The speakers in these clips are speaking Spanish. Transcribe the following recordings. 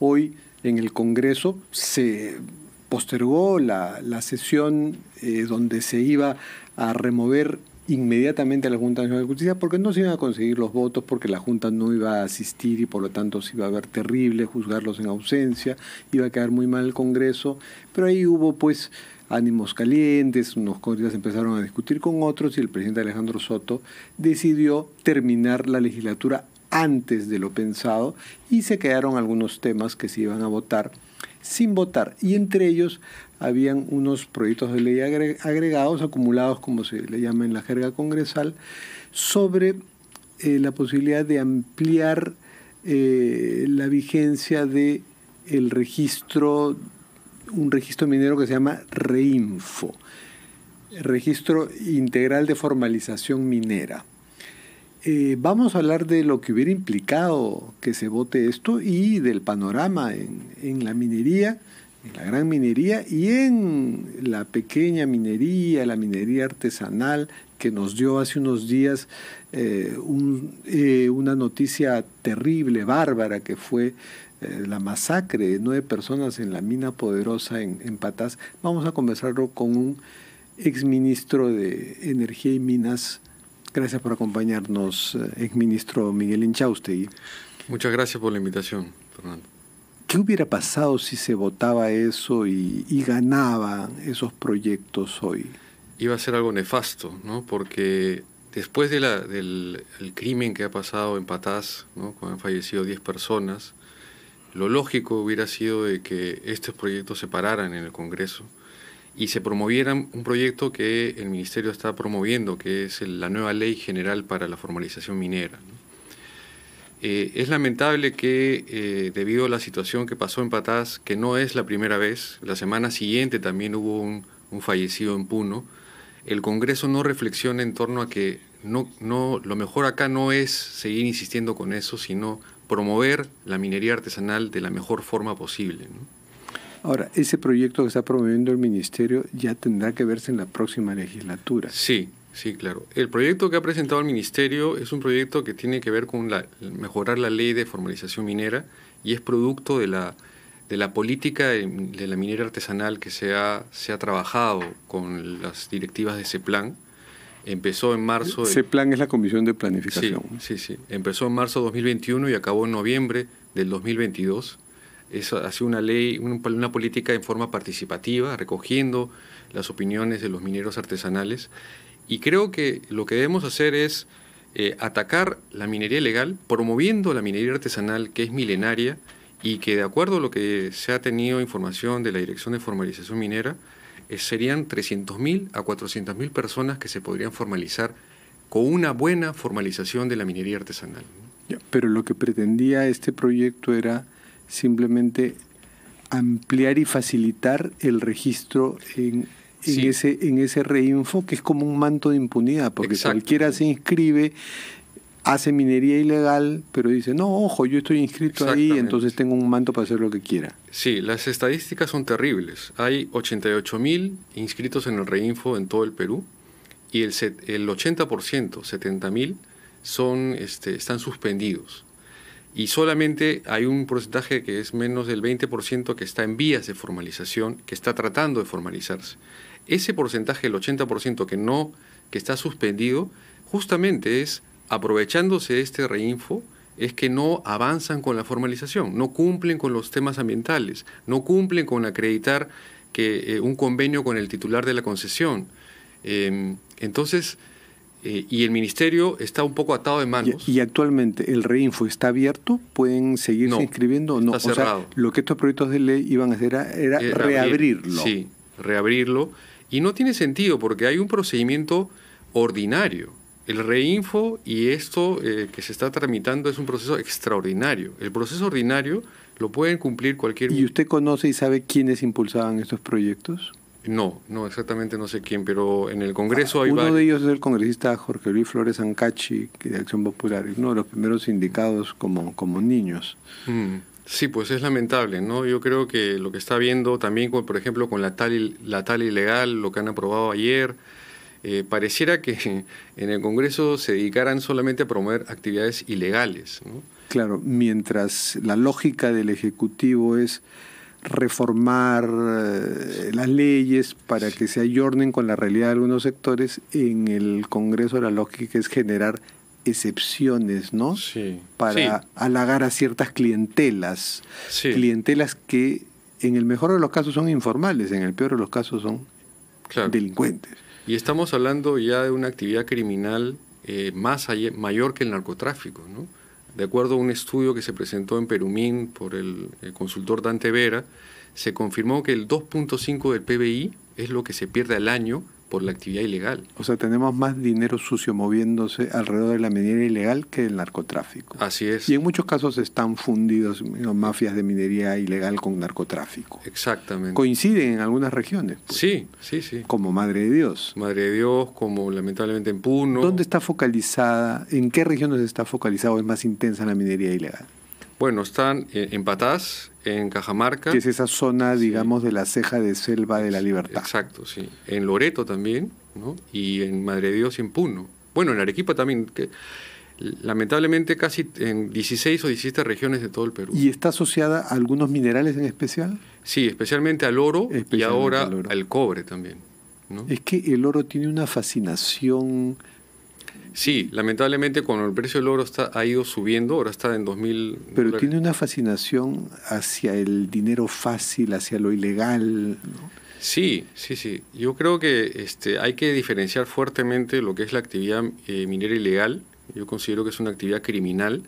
Hoy en el Congreso se postergó la, sesión eh, donde se iba a remover inmediatamente a la Junta Nacional de Justicia porque no se iban a conseguir los votos, porque la Junta no iba a asistir y por lo tanto se iba a ver terrible juzgarlos en ausencia, iba a quedar muy mal el Congreso, pero ahí hubo pues ánimos calientes, unos códigos empezaron a discutir con otros y el presidente Alejandro Soto decidió terminar la legislatura antes de lo pensado y se quedaron algunos temas que se iban a votar sin votar. Y entre ellos habían unos proyectos de ley agregados, acumulados, como se le llama en la jerga congresal, sobre eh, la posibilidad de ampliar eh, la vigencia de el registro, un registro minero que se llama REINFO, Registro Integral de Formalización Minera. Eh, vamos a hablar de lo que hubiera implicado que se vote esto y del panorama en, la minería, en la gran minería y en la pequeña minería, la minería artesanal, que nos dio hace unos días eh, eh, una noticia terrible, bárbara, que fue la masacre de nueve personas en la mina poderosa en, en Patás. Vamos a conversarlo con un exministro de Energía y Minas Gracias por acompañarnos, eh, exministro Miguel Inchauste. Muchas gracias por la invitación, Fernando. ¿Qué hubiera pasado si se votaba eso y, y ganaban esos proyectos hoy? Iba a ser algo nefasto, ¿no? Porque después de del crimen que ha pasado en Patás, cuando han fallecido 10 personas, lo lógico hubiera sido de que estos proyectos se pararan en el Congreso y se promoviera un proyecto que el Ministerio está promoviendo, que es la nueva Ley General para la Formalización Minera. Eh, es lamentable que, eh, debido a la situación que pasó en Patás, que no es la primera vez, la semana siguiente también hubo un, un fallecido en Puno, el Congreso no reflexiona en torno a que no, no, lo mejor acá no es seguir insistiendo con eso, sino promover la minería artesanal de la mejor forma posible. Ahora, ese proyecto que está promoviendo el Ministerio ya tendrá que verse en la próxima legislatura. Sí, sí, claro. El proyecto que ha presentado el Ministerio es un proyecto que tiene que ver con la, mejorar la ley de formalización minera y es producto de la, de la política de, la minera artesanal que se ha, se ha trabajado con las directivas de ese plan. Empezó en marzo. Ese plan es la Comisión de Planificación. sí, sí. Empezó en marzo de 2021 y acabó en noviembre del 2022 es hacer una ley, una política en forma participativa, recogiendo las opiniones de los mineros artesanales. Y creo que lo que debemos hacer es eh, atacar la minería legal, promoviendo la minería artesanal que es milenaria y que de acuerdo a lo que se ha tenido información de la Dirección de Formalización Minera, eh, serían 300.000 a 400.000 personas que se podrían formalizar con una buena formalización de la minería artesanal. Pero lo que pretendía este proyecto era simplemente ampliar y facilitar el registro en, ese, en ese reinfo, que es como un manto de impunidad, porque cualquiera se inscribe, hace minería ilegal, pero dice, no, ojo, yo estoy inscrito ahí, entonces tengo un manto para hacer lo que quiera. Sí, las estadísticas son terribles. Hay 88 mil inscritos en el reinfo en todo el Perú y el, el 80%, 70 mil, son, este, están suspendidos y solamente hay un porcentaje que es menos del 20% que está en vías de formalización, que está tratando de formalizarse. Ese porcentaje, el 80% que no, que está suspendido, justamente es aprovechándose de este reinfo, es que no avanzan con la formalización, no cumplen con los temas ambientales, no cumplen con acreditar que eh, un convenio con el titular de la concesión. Em, entonces, eh, y el ministerio está un poco atado de manos. Y, actualmente el Reinfo está abierto, pueden seguirse inscribiendo inscribiendo. No, está o cerrado. lo que estos proyectos de ley iban a hacer era, eh, reabrirlo. Sí, reabrirlo. Y no tiene sentido porque hay un procedimiento ordinario. El reinfo y esto eh, que se está tramitando es un proceso extraordinario. El proceso ordinario lo pueden cumplir cualquier... ¿Y usted conoce y sabe quiénes impulsaban estos proyectos? No, no, exactamente no sé quién, pero en el Congreso hay hay Uno de ellos es el congresista Jorge Luis Flores Ancachi, de Acción Popular, uno de los primeros indicados como, como niños. Mm, sí, pues es lamentable, ¿no? Yo creo que lo que está viendo también, por ejemplo, con la tal, la tal ilegal, lo que han aprobado ayer, eh, pareciera que en el Congreso se dedicaran solamente a promover actividades ilegales, ¿no? Claro, mientras la lógica del Ejecutivo es reformar eh, las leyes para que se ayornen con la realidad de algunos sectores, en el Congreso la lógica es generar excepciones, ¿no? Para halagar a ciertas clientelas, clientelas que en el mejor de los casos son informales, en el peor de los casos son delincuentes. Y estamos hablando ya de una actividad criminal eh, más mayor que el narcotráfico, ¿no? De acuerdo a un estudio que se presentó en Perumín por el, consultor Dante Vera, se confirmó que el 2.5 del PBI es lo que se pierde al año por la actividad ilegal. O sea, tenemos más dinero sucio moviéndose alrededor de la minería ilegal que el narcotráfico. Así es. Y en muchos casos están fundidos mafias de minería ilegal con narcotráfico. Exactamente. Coinciden en algunas regiones. Pues. sí, sí, sí. Como Madre de Dios. Madre de Dios, como lamentablemente en Puno. ¿Dónde está focalizada, en qué regiones está focalizada o es más intensa la minería ilegal? Bueno, están eh, en Patás, en Cajamarca. Que es esa zona, digamos, de la ceja de selva de la libertad. Exacto, sí. En Loreto también, ¿no? Y en Madre Dios y en Puno. Bueno, en Arequipa también. lamentablemente casi en 16 o 17 regiones de todo el Perú. ¿Y está asociada a algunos minerales en especial? Sí, especialmente al oro y ahora al, cobre también. Es que el oro tiene una fascinación Sí, lamentablemente cuando el precio del oro ha ido subiendo, ahora está en 2.000... Pero tiene una fascinación hacia el dinero fácil, hacia lo ilegal. Sí, sí, sí. Yo creo que este, hay que diferenciar fuertemente lo que es la actividad eh, minera ilegal, yo considero que es una actividad criminal,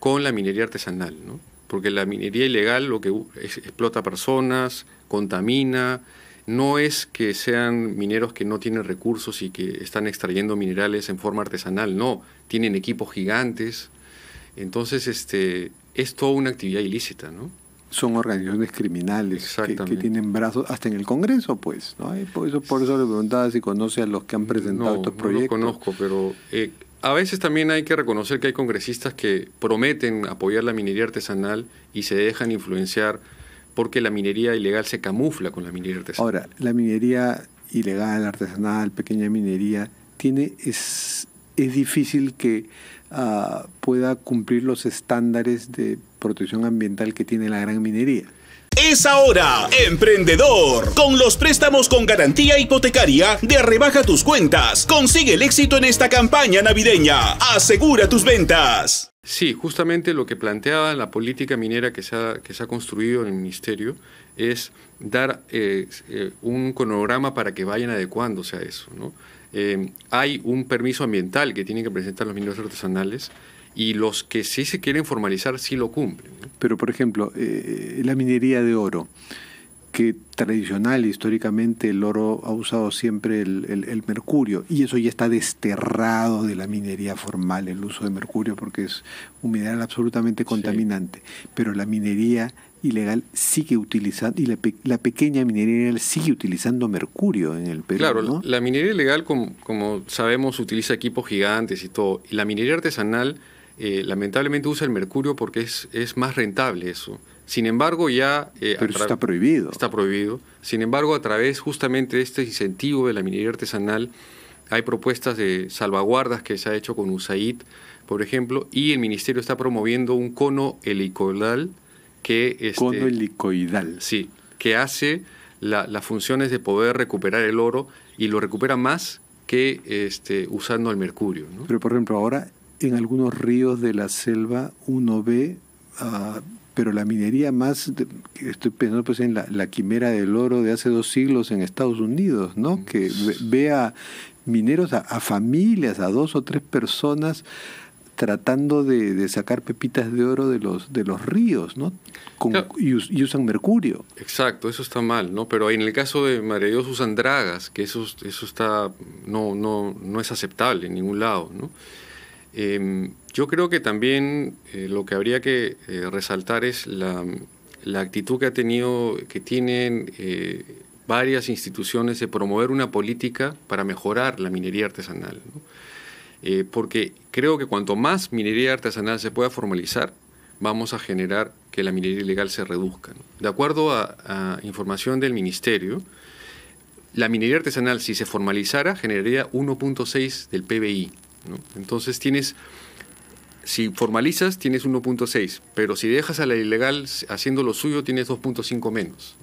con la minería artesanal, ¿no? porque la minería ilegal lo que explota personas, contamina, no es que sean mineros que no tienen recursos y que están extrayendo minerales en forma artesanal, no, tienen equipos gigantes. Entonces, este, es toda una actividad ilícita, ¿no? Son organizaciones criminales que, tienen brazos hasta en el Congreso, pues. ¿no? Por, eso, por eso le preguntaba si conoce a los que han presentado estos proyectos. No los conozco, pero eh, a veces también hay que reconocer que hay congresistas que prometen apoyar la minería artesanal y se dejan influenciar porque la minería ilegal se camufla con la minería artesanal. Ahora, la minería ilegal, artesanal, pequeña minería, tiene es, es difícil que ah, pueda cumplir los estándares de protección ambiental que tiene la gran minería. Es ahora, emprendedor. Con los préstamos con garantía hipotecaria de Rebaja tus cuentas, consigue el éxito en esta campaña navideña. Asegura tus ventas. Sí, justamente lo que planteaba la política minera que se ha, que se ha construido en el Ministerio es dar eh, eh, un cronograma para que vayan adecuándose a eso. Eh, hay un permiso ambiental que tienen que presentar los mineros artesanales y los que sí se quieren formalizar sí lo cumplen. Pero, por ejemplo, la minería de oro que tradicional históricamente el oro ha usado siempre el, mercurio y eso ya está desterrado de la minería formal, el uso de mercurio, porque es un mineral absolutamente contaminante. Pero la minería ilegal sigue utilizando, y la, pequeña minería ilegal sigue utilizando mercurio en el Perú. Claro, la minería ilegal, como, como sabemos, utiliza equipos gigantes y todo. Y la minería artesanal eh, lamentablemente usa el mercurio porque es, es más rentable eso. Sin embargo, ya... Eh, está prohibido. Está prohibido. Sin embargo, a través justamente de este incentivo de la minería artesanal, hay propuestas de salvaguardas que se ha hecho con USAID, por ejemplo, y el ministerio está promoviendo un cono helicoidal que... Este, cono helicoidal. Sí, que hace las funciones de poder recuperar el oro y lo recupera más que este, usando el mercurio. Pero, por ejemplo, ahora en algunos ríos de la selva uno ve, ah, pero la minería más, estoy pensando pues en la, quimera del oro de hace dos siglos en Estados Unidos, ¿no? Mm. Que ve, a mineros, a, familias, a dos o tres personas tratando de, sacar pepitas de oro de los, de los ríos, ¿no? y, usan mercurio. Exacto, eso está mal, ¿no? Pero en el caso de María Dios usan dragas, que eso, eso está, no, no, no es aceptable en ningún lado, ¿no? Em, yo creo que también eh, lo que habría que eh, resaltar es la, actitud que ha tenido, que tienen eh, varias instituciones de promover una política para mejorar la minería artesanal. porque creo que cuanto más minería artesanal se pueda formalizar, vamos a generar que la minería ilegal se reduzca. De acuerdo a, a, información del Ministerio, la minería artesanal, si se formalizara, generaría 1.6 del PBI entonces tienes, si formalizas, tienes 1.6, pero si dejas a la ilegal haciendo lo suyo, tienes 2.5 menos.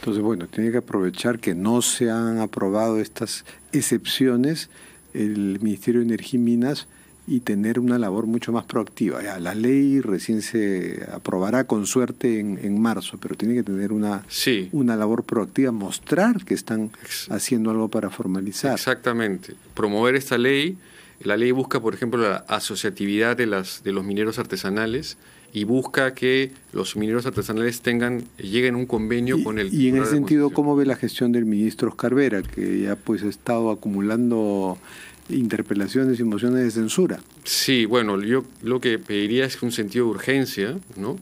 Entonces, bueno, tiene que aprovechar que no se han aprobado estas excepciones el Ministerio de Energía y Minas y tener una labor mucho más proactiva. la ley recién se aprobará con suerte en, en marzo, pero tiene que tener una, una labor proactiva, mostrar que están haciendo algo para formalizar. Exactamente, promover esta ley la ley busca, por ejemplo, la asociatividad de, las, de los mineros artesanales y busca que los mineros artesanales tengan lleguen a un convenio con el y en ese sentido cómo ve la gestión del ministro Oscar Vera que ya pues ha estado acumulando interpelaciones y mociones de censura sí bueno yo lo que pediría es un sentido de urgencia no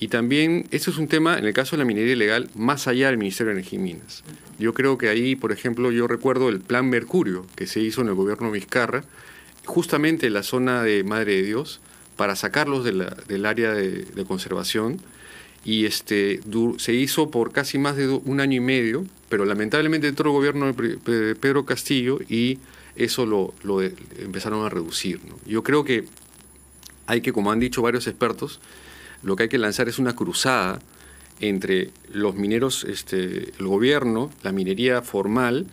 y también, este es un tema, en el caso de la minería ilegal, más allá del Ministerio de Energía y Minas. Yo creo que ahí, por ejemplo, yo recuerdo el plan Mercurio que se hizo en el gobierno Vizcarra, justamente en la zona de Madre de Dios, para sacarlos del área de, conservación. Y este, se hizo por casi más de un año y medio, pero lamentablemente entró el gobierno de Pedro Castillo y eso lo, empezaron a reducir. Yo creo que hay que, como han dicho varios expertos, lo que hay que lanzar es una cruzada entre los mineros, este, el gobierno, la minería formal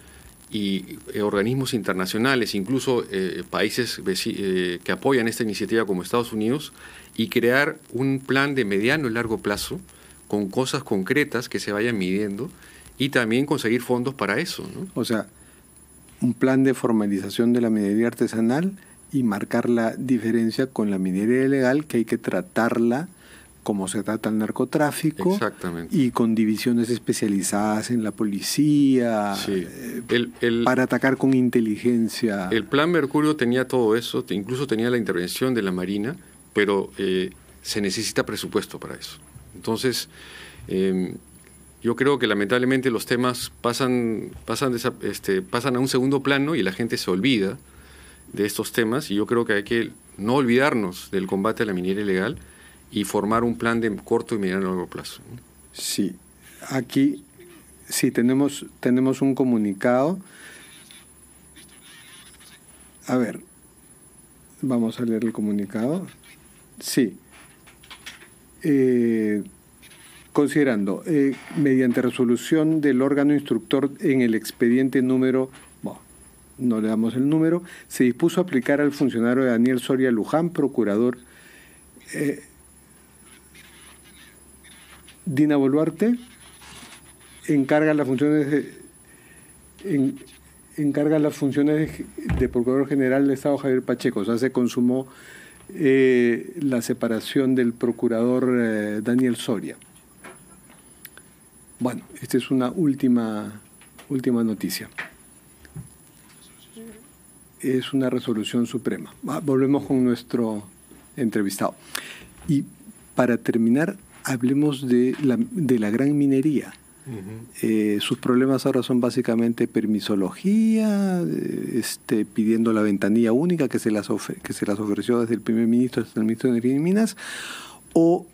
y eh, organismos internacionales, incluso eh, países eh, que apoyan esta iniciativa como Estados Unidos, y crear un plan de mediano y largo plazo con cosas concretas que se vayan midiendo y también conseguir fondos para eso. O sea, un plan de formalización de la minería artesanal y marcar la diferencia con la minería ilegal que hay que tratarla Cómo se trata el narcotráfico. Y con divisiones especializadas en la policía, eh, para atacar con inteligencia. El plan Mercurio tenía todo eso, incluso tenía la intervención de la Marina, pero eh, se necesita presupuesto para eso. Entonces, em, yo creo que lamentablemente los temas pasan, pasan, este, pasan a un segundo plano y la gente se olvida de estos temas y yo creo que hay que no olvidarnos del combate a la minería ilegal y formar un plan de corto y mediano y largo plazo. Sí, aquí sí tenemos, tenemos un comunicado. A ver, vamos a leer el comunicado. Sí. Eh, considerando, eh, mediante resolución del órgano instructor en el expediente número, no le damos el número, se dispuso a aplicar al funcionario Daniel Soria Luján, procurador eh, Dina Boluarte encarga las funciones de, encarga las funciones de, Procurador General del Estado Javier Pacheco. O sea, se consumó eh, la separación del Procurador eh, Daniel Soria. Bueno, esta es una última, última noticia. Es una resolución suprema. Volvemos con nuestro entrevistado. Y para terminar, hablemos de la, gran minería. Eh, sus problemas ahora son básicamente permisología, eh, este, pidiendo la ventanilla única que se, las que se las ofreció desde el primer ministro hasta el ministro de Energía y Minas, o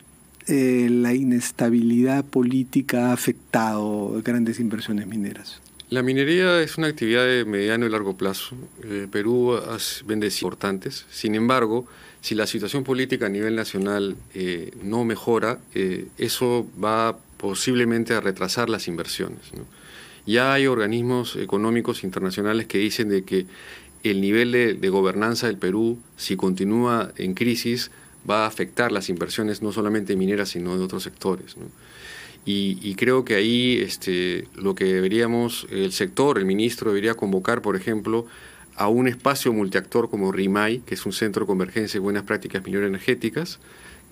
eh, la inestabilidad política ha afectado grandes inversiones mineras. La minería es una actividad de mediano y largo plazo. Eh, Perú vende importantes. Sin embargo, si la situación política a nivel nacional eh, no mejora, eh, eso va posiblemente a retrasar las inversiones. Ya hay organismos económicos internacionales que dicen de que el nivel de, gobernanza del Perú, si continúa en crisis, va a afectar las inversiones no solamente mineras, sino de otros sectores. Y, creo que ahí este, lo que deberíamos, el sector, el ministro debería convocar, por ejemplo, a un espacio multiactor como RIMAI, que es un centro de convergencia y buenas prácticas minero-energéticas,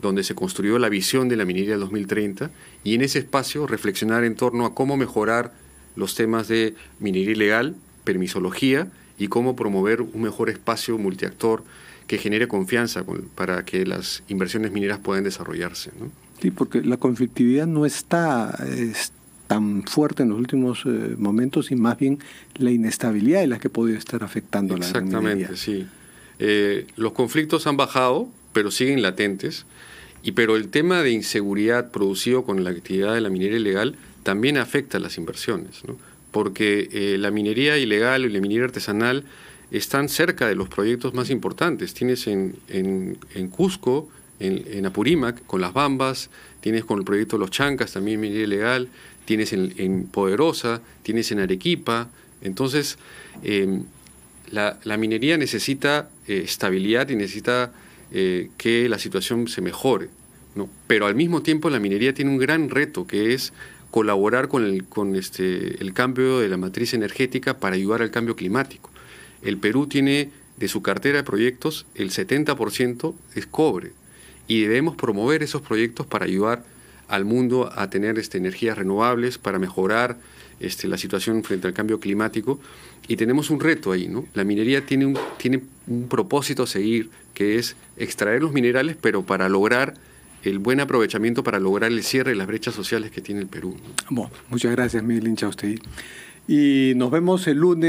donde se construyó la visión de la minería 2030, y en ese espacio reflexionar en torno a cómo mejorar los temas de minería ilegal, permisología y cómo promover un mejor espacio multiactor que genere confianza para que las inversiones mineras puedan desarrollarse porque la conflictividad no está tan fuerte en los últimos eh, momentos y más bien la inestabilidad es la que podría estar afectando la minería. Exactamente, sí. Eh, los conflictos han bajado, pero siguen latentes. Y pero el tema de inseguridad producido con la actividad de la minería ilegal también afecta a las inversiones, ¿no? porque eh, la minería ilegal y la minería artesanal están cerca de los proyectos más importantes. Tienes en, en, en Cusco en, Apurímac, con las Bambas, tienes con el proyecto Los Chancas, también minería ilegal, tienes en, Poderosa, tienes en Arequipa. Entonces, em, la, minería necesita eh, estabilidad y necesita eh, que la situación se mejore. ¿no? Pero al mismo tiempo la minería tiene un gran reto que es colaborar con, con este, el cambio de la matriz energética para ayudar al cambio climático. El Perú tiene de su cartera de proyectos el 70% es cobre y debemos promover esos proyectos para ayudar al mundo a tener este, energías renovables, para mejorar este, la situación frente al cambio climático. Y tenemos un reto ahí, ¿no? La minería tiene un, tiene un propósito a seguir, que es extraer los minerales, pero para lograr el buen aprovechamiento, para lograr el cierre de las brechas sociales que tiene el Perú. muchas gracias, Miguel Hincha, usted. Y nos vemos el lunes.